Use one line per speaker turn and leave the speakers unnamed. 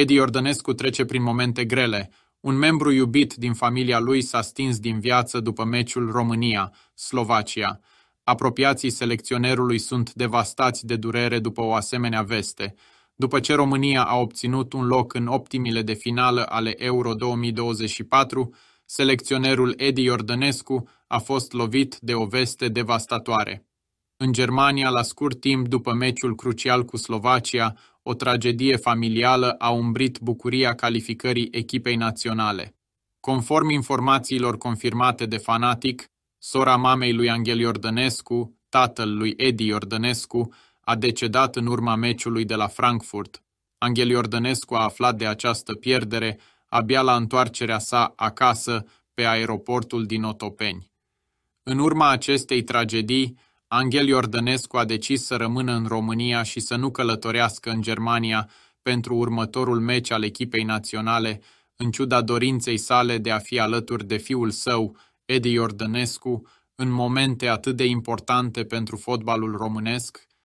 Edi Iordănescu trece prin momente grele. Un membru iubit din familia lui s-a stins din viață după meciul România-Slovacia. Apropiații selecționerului sunt devastați de durere după o asemenea veste. După ce România a obținut un loc în optimile de finală ale Euro 2024, selecționerul Edi Iordănescu a fost lovit de o veste devastatoare. În Germania, la scurt timp după meciul crucial cu Slovacia, o tragedie familială a umbrit bucuria calificării echipei naționale. Conform informațiilor confirmate de fanatic, sora mamei lui Angel Iordănescu, tatăl lui Edi Iordănescu, a decedat în urma meciului de la Frankfurt. Angel Iordănescu a aflat de această pierdere abia la întoarcerea sa acasă pe aeroportul din Otopeni. În urma acestei tragedii, Angel Iordănescu a decis să rămână în România și să nu călătorească în Germania pentru următorul meci al echipei naționale, în ciuda dorinței sale de a fi alături de fiul său, Edi Iordănescu, în momente atât de importante pentru fotbalul românesc,